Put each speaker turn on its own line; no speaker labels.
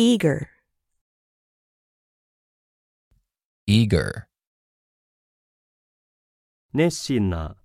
Eager.
Eager. 熱心な